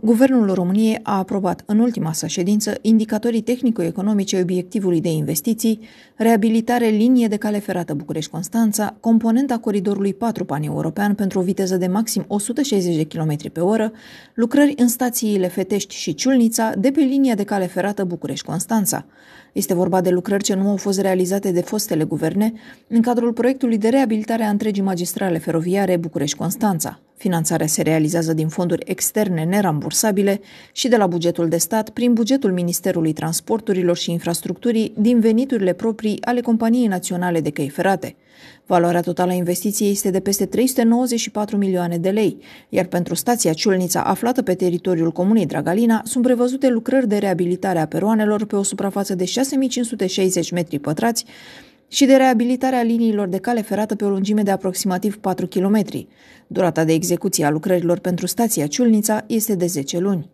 Guvernul României a aprobat în ultima sa ședință indicatorii tehnico-economice obiectivului de investiții, reabilitare linie de cale ferată București-Constanța, componenta coridorului 4 pan-european pentru o viteză de maxim 160 de km pe oră, lucrări în stațiile Fetești și Ciulnița de pe linia de cale ferată București-Constanța. Este vorba de lucrări ce nu au fost realizate de fostele guverne în cadrul proiectului de reabilitare a întregii magistrale feroviare București-Constanța. Finanțarea se realizează din fonduri externe nerambursabile și de la bugetul de stat prin bugetul Ministerului Transporturilor și Infrastructurii din veniturile proprii ale Companiei Naționale de Căi Ferate. Valoarea totală a investiției este de peste 394 milioane de lei, iar pentru stația Ciulnița, aflată pe teritoriul comunei Dragalina, sunt prevăzute lucrări de reabilitare a peroanelor pe o suprafață de 6560 metri pătrați, și de reabilitarea liniilor de cale ferată pe o lungime de aproximativ 4 km. Durata de execuție a lucrărilor pentru stația Ciulnița este de 10 luni.